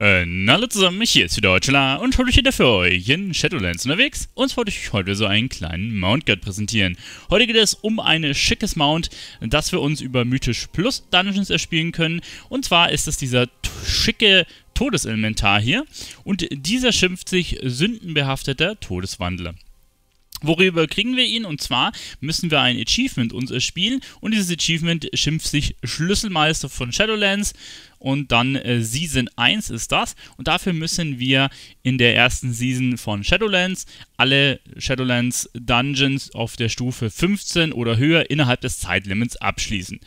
Und äh, hallo zusammen, hier ist wieder Deutschela und heute wieder für euch in Shadowlands unterwegs und wollte ich heute so einen kleinen Mount Guide präsentieren. Heute geht es um ein schickes Mount, das wir uns über Mythisch Plus Dungeons erspielen können und zwar ist es dieser schicke Todeselementar hier und dieser schimpft sich Sündenbehafteter Todeswandler. Worüber kriegen wir ihn? Und zwar müssen wir ein Achievement uns erspielen und dieses Achievement schimpft sich Schlüsselmeister von Shadowlands und dann äh, Season 1 ist das und dafür müssen wir in der ersten Season von Shadowlands alle Shadowlands Dungeons auf der Stufe 15 oder höher innerhalb des Zeitlimits abschließen.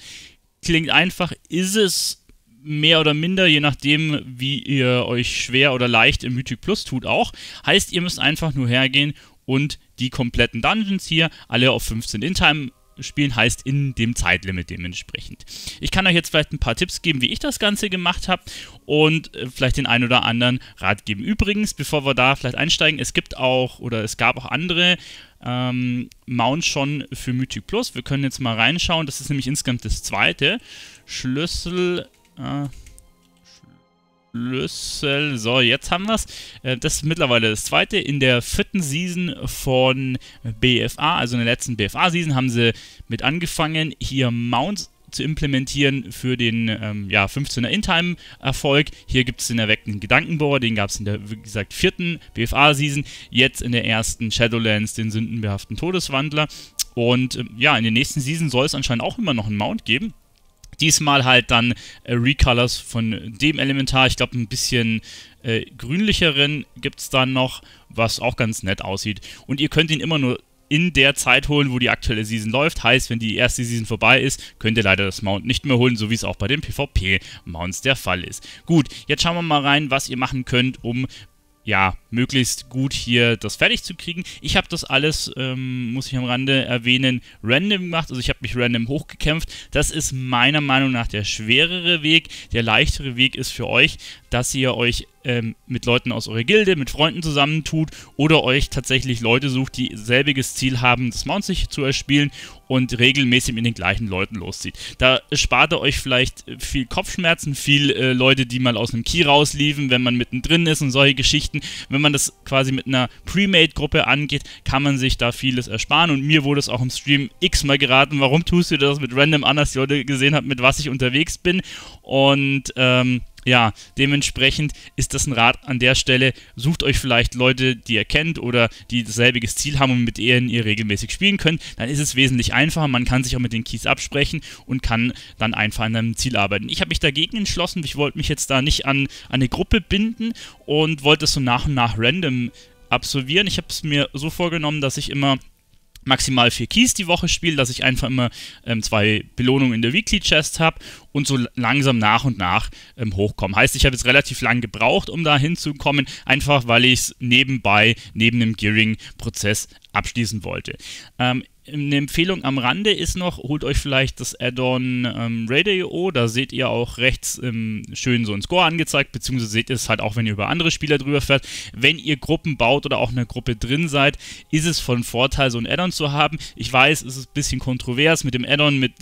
Klingt einfach, ist es mehr oder minder, je nachdem, wie ihr euch schwer oder leicht im Mythic Plus tut, auch. Heißt, ihr müsst einfach nur hergehen und die kompletten Dungeons hier, alle auf 15 in Time spielen, heißt in dem Zeitlimit dementsprechend. Ich kann euch jetzt vielleicht ein paar Tipps geben, wie ich das Ganze gemacht habe und äh, vielleicht den einen oder anderen Rat geben. Übrigens, bevor wir da vielleicht einsteigen, es gibt auch oder es gab auch andere ähm, Mounts schon für Mythic Plus. Wir können jetzt mal reinschauen, das ist nämlich insgesamt das zweite Schlüssel. Äh, Schlüssel. So, jetzt haben wir es. Äh, das ist mittlerweile das zweite. In der vierten Season von BFA, also in der letzten BFA-Season, haben sie mit angefangen, hier Mounts zu implementieren für den ähm, ja, 15er In-Time-Erfolg. Hier gibt es den erweckten Gedankenbohrer, den gab es in der, wie gesagt, vierten BFA-Season, jetzt in der ersten Shadowlands, den sündenbehaften Todeswandler. Und äh, ja, in den nächsten Season soll es anscheinend auch immer noch einen Mount geben. Diesmal halt dann äh, Recolors von dem Elementar. Ich glaube, ein bisschen äh, grünlicheren gibt es dann noch, was auch ganz nett aussieht. Und ihr könnt ihn immer nur in der Zeit holen, wo die aktuelle Season läuft. Heißt, wenn die erste Season vorbei ist, könnt ihr leider das Mount nicht mehr holen, so wie es auch bei den PvP-Mounts der Fall ist. Gut, jetzt schauen wir mal rein, was ihr machen könnt, um ja, möglichst gut hier das fertig zu kriegen. Ich habe das alles, ähm, muss ich am Rande erwähnen, random gemacht. Also ich habe mich random hochgekämpft. Das ist meiner Meinung nach der schwerere Weg. Der leichtere Weg ist für euch dass ihr euch ähm, mit Leuten aus eurer Gilde, mit Freunden zusammentut oder euch tatsächlich Leute sucht, die selbiges Ziel haben, das Mount sich zu erspielen und regelmäßig mit den gleichen Leuten loszieht. Da spart ihr euch vielleicht viel Kopfschmerzen, viel äh, Leute, die mal aus einem Key rausliefen, wenn man mittendrin ist und solche Geschichten. Wenn man das quasi mit einer Pre-Made-Gruppe angeht, kann man sich da vieles ersparen und mir wurde es auch im Stream x-mal geraten, warum tust du das mit random anders, die Leute gesehen haben, mit was ich unterwegs bin und ähm, ja, dementsprechend ist das ein Rat an der Stelle. Sucht euch vielleicht Leute, die ihr kennt oder die dasselbiges Ziel haben und mit denen ihr regelmäßig spielen könnt. Dann ist es wesentlich einfacher. Man kann sich auch mit den Keys absprechen und kann dann einfach an einem Ziel arbeiten. Ich habe mich dagegen entschlossen. Ich wollte mich jetzt da nicht an, an eine Gruppe binden und wollte es so nach und nach random absolvieren. Ich habe es mir so vorgenommen, dass ich immer maximal vier Keys die Woche spiele, dass ich einfach immer ähm, zwei Belohnungen in der Weekly Chest habe und so langsam nach und nach ähm, hochkomme. Heißt, ich habe jetzt relativ lang gebraucht, um da hinzukommen, einfach weil ich es nebenbei, neben dem Gearing-Prozess abschließen wollte. Ähm, eine Empfehlung am Rande ist noch, holt euch vielleicht das Add-on ähm, Radio. Da seht ihr auch rechts ähm, schön so einen Score angezeigt, beziehungsweise seht ihr es halt auch, wenn ihr über andere Spieler drüber fährt. Wenn ihr Gruppen baut oder auch in einer Gruppe drin seid, ist es von Vorteil, so ein Add-on zu haben. Ich weiß, es ist ein bisschen kontrovers mit dem Add-on, mit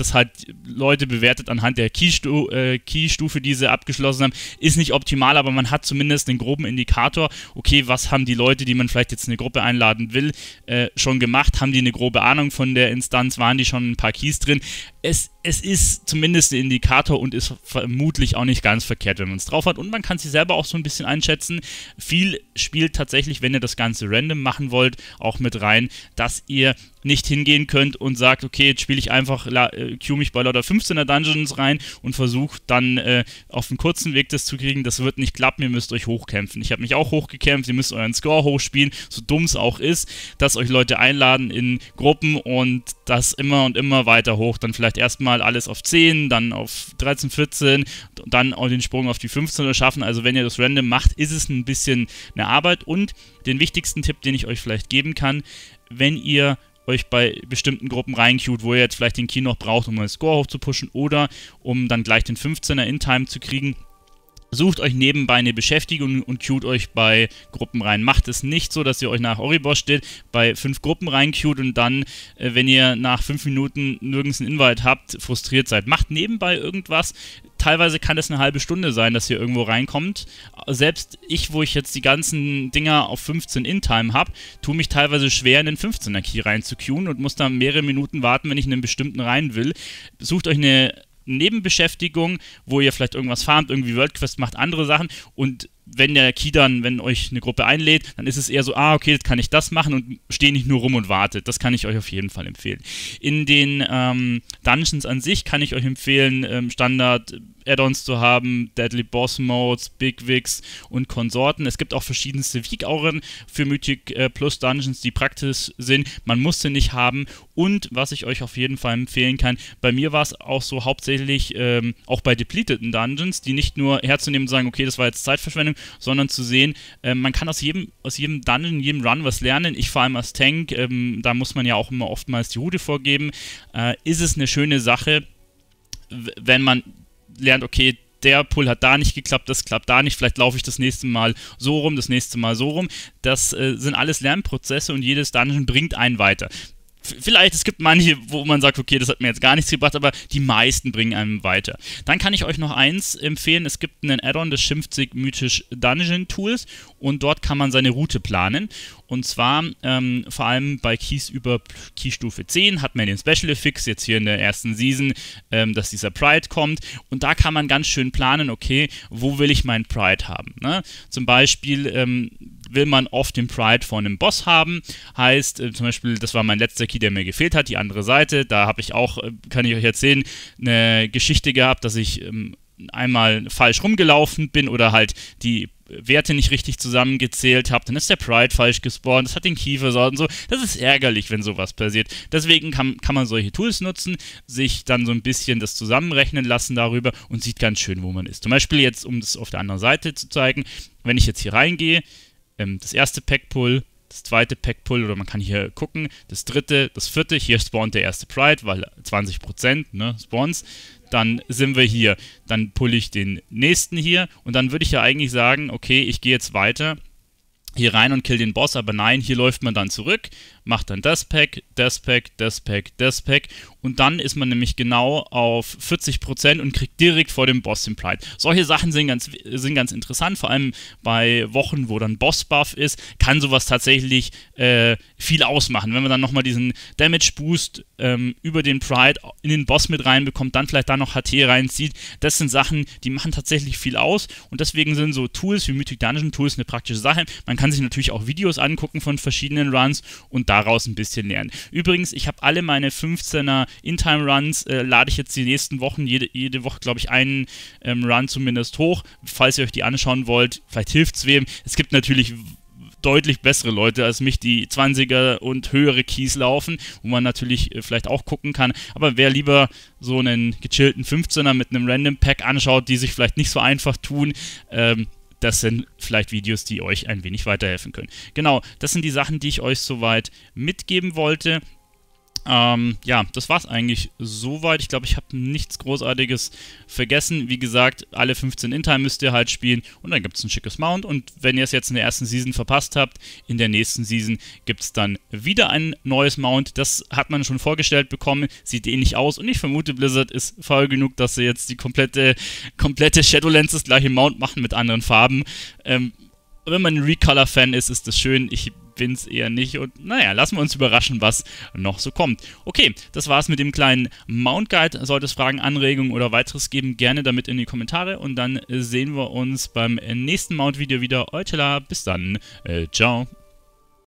das halt Leute bewertet anhand der äh, Key-Stufe, äh, Key die sie abgeschlossen haben. Ist nicht optimal, aber man hat zumindest einen groben Indikator, okay, was haben die Leute, die man vielleicht jetzt in eine Gruppe einladen will, äh, schon gemacht? Haben die eine grobe Ahnung von der Instanz? Waren die schon ein paar Keys drin? es, es ist zumindest ein Indikator und ist vermutlich auch nicht ganz verkehrt, wenn man es drauf hat. Und man kann sich selber auch so ein bisschen einschätzen. Viel spielt tatsächlich, wenn ihr das Ganze random machen wollt, auch mit rein, dass ihr nicht hingehen könnt und sagt, okay, jetzt spiele ich einfach, äh, queue mich bei lauter 15er Dungeons rein und versucht dann äh, auf einen kurzen Weg das zu kriegen. Das wird nicht klappen, ihr müsst euch hochkämpfen. Ich habe mich auch hochgekämpft, ihr müsst euren Score hochspielen, so dumm es auch ist, dass euch Leute einladen in Gruppen und das immer und immer weiter hoch, dann vielleicht vielleicht erstmal alles auf 10, dann auf 13, 14, dann auch den Sprung auf die 15 oder schaffen. Also wenn ihr das random macht, ist es ein bisschen eine Arbeit. Und den wichtigsten Tipp, den ich euch vielleicht geben kann, wenn ihr euch bei bestimmten Gruppen reincued, wo ihr jetzt vielleicht den Key noch braucht, um einen Score hochzupuschen oder um dann gleich den 15er in Time zu kriegen, Sucht euch nebenbei eine Beschäftigung und queut euch bei Gruppen rein. Macht es nicht so, dass ihr euch nach Oribor steht, bei fünf Gruppen rein queut und dann, äh, wenn ihr nach fünf Minuten nirgends einen Invite habt, frustriert seid. Macht nebenbei irgendwas. Teilweise kann es eine halbe Stunde sein, dass ihr irgendwo reinkommt. Selbst ich, wo ich jetzt die ganzen Dinger auf 15 in-Time habe, tue mich teilweise schwer, in den 15er-Key rein zu queuen und muss dann mehrere Minuten warten, wenn ich in einen bestimmten rein will. Sucht euch eine Nebenbeschäftigung, wo ihr vielleicht irgendwas farmt, irgendwie WordQuest macht, andere Sachen und wenn der Key dann, wenn euch eine Gruppe einlädt, dann ist es eher so, ah, okay, jetzt kann ich das machen und stehe nicht nur rum und wartet. Das kann ich euch auf jeden Fall empfehlen. In den ähm, Dungeons an sich kann ich euch empfehlen, ähm, Standard Add-ons zu haben, Deadly Boss Modes, Big Wigs und Konsorten. Es gibt auch verschiedenste Weak-Auren für Mythic äh, Plus Dungeons, die praktisch sind. Man muss sie nicht haben. Und was ich euch auf jeden Fall empfehlen kann, bei mir war es auch so hauptsächlich ähm, auch bei depleteden Dungeons, die nicht nur herzunehmen und sagen, okay, das war jetzt Zeitverschwendung, sondern zu sehen, äh, man kann aus jedem, aus jedem Dungeon, jedem Run was lernen. Ich vor allem als Tank, ähm, da muss man ja auch immer oftmals die Route vorgeben. Äh, ist es eine schöne Sache, wenn man lernt, okay, der Pull hat da nicht geklappt, das klappt da nicht, vielleicht laufe ich das nächste Mal so rum, das nächste Mal so rum. Das äh, sind alles Lernprozesse und jedes Dungeon bringt einen weiter. Vielleicht, es gibt manche, wo man sagt, okay, das hat mir jetzt gar nichts gebracht, aber die meisten bringen einem weiter. Dann kann ich euch noch eins empfehlen: Es gibt einen Add-on, das schimpft sich mythisch Dungeon Tools und dort kann man seine Route planen. Und zwar ähm, vor allem bei Keys über Keystufe 10 hat man den Special Fix jetzt hier in der ersten Season, ähm, dass dieser Pride kommt. Und da kann man ganz schön planen, okay, wo will ich meinen Pride haben? Ne? Zum Beispiel, ähm, will man oft den Pride von einem Boss haben. Heißt, äh, zum Beispiel, das war mein letzter Key, der mir gefehlt hat, die andere Seite. Da habe ich auch, äh, kann ich euch erzählen, eine Geschichte gehabt, dass ich ähm, einmal falsch rumgelaufen bin oder halt die Werte nicht richtig zusammengezählt habe, dann ist der Pride falsch gespawnt, das hat den Key Kiefer und so. Das ist ärgerlich, wenn sowas passiert. Deswegen kann, kann man solche Tools nutzen, sich dann so ein bisschen das zusammenrechnen lassen darüber und sieht ganz schön, wo man ist. Zum Beispiel jetzt, um das auf der anderen Seite zu zeigen, wenn ich jetzt hier reingehe, ähm, das erste Pack-Pull, das zweite Pack-Pull oder man kann hier gucken, das dritte, das vierte, hier spawnt der erste Pride, weil 20% ne, Spawns, dann sind wir hier, dann pulle ich den nächsten hier und dann würde ich ja eigentlich sagen, okay, ich gehe jetzt weiter hier rein und kill den Boss, aber nein, hier läuft man dann zurück, macht dann das Pack, das Pack, das Pack, das Pack und dann ist man nämlich genau auf 40% und kriegt direkt vor dem Boss den Pride. Solche Sachen sind ganz, sind ganz interessant, vor allem bei Wochen, wo dann Boss-Buff ist, kann sowas tatsächlich äh, viel ausmachen. Wenn man dann nochmal diesen Damage-Boost ähm, über den Pride in den Boss mit reinbekommt, dann vielleicht da noch HT reinzieht, das sind Sachen, die machen tatsächlich viel aus und deswegen sind so Tools wie Mythic Dungeon Tools eine praktische Sache. Man kann sich natürlich auch Videos angucken von verschiedenen Runs und daraus ein bisschen lernen. Übrigens, ich habe alle meine 15er in-Time-Runs äh, lade ich jetzt die nächsten Wochen, jede, jede Woche, glaube ich, einen ähm, Run zumindest hoch. Falls ihr euch die anschauen wollt, vielleicht hilft es wem. Es gibt natürlich deutlich bessere Leute als mich, die 20er und höhere Keys laufen, wo man natürlich äh, vielleicht auch gucken kann. Aber wer lieber so einen gechillten 15er mit einem Random Pack anschaut, die sich vielleicht nicht so einfach tun, ähm, das sind vielleicht Videos, die euch ein wenig weiterhelfen können. Genau, das sind die Sachen, die ich euch soweit mitgeben wollte. Ähm, ja, das war's eigentlich soweit. Ich glaube, ich habe nichts Großartiges vergessen. Wie gesagt, alle 15 in Time müsst ihr halt spielen und dann gibt es ein schickes Mount. Und wenn ihr es jetzt in der ersten Season verpasst habt, in der nächsten Season gibt es dann wieder ein neues Mount. Das hat man schon vorgestellt bekommen, sieht ähnlich eh aus und ich vermute, Blizzard ist faul genug, dass sie jetzt die komplette, komplette Shadowlands das gleiche Mount machen mit anderen Farben. Ähm, wenn man ein Recolor-Fan ist, ist das schön. Ich Vince eher nicht. Und naja, lassen wir uns überraschen, was noch so kommt. Okay, das war's mit dem kleinen Mount Guide. Sollte es Fragen, Anregungen oder weiteres geben, gerne damit in die Kommentare. Und dann sehen wir uns beim nächsten Mount-Video wieder. Eutela, bis dann. Äh, ciao.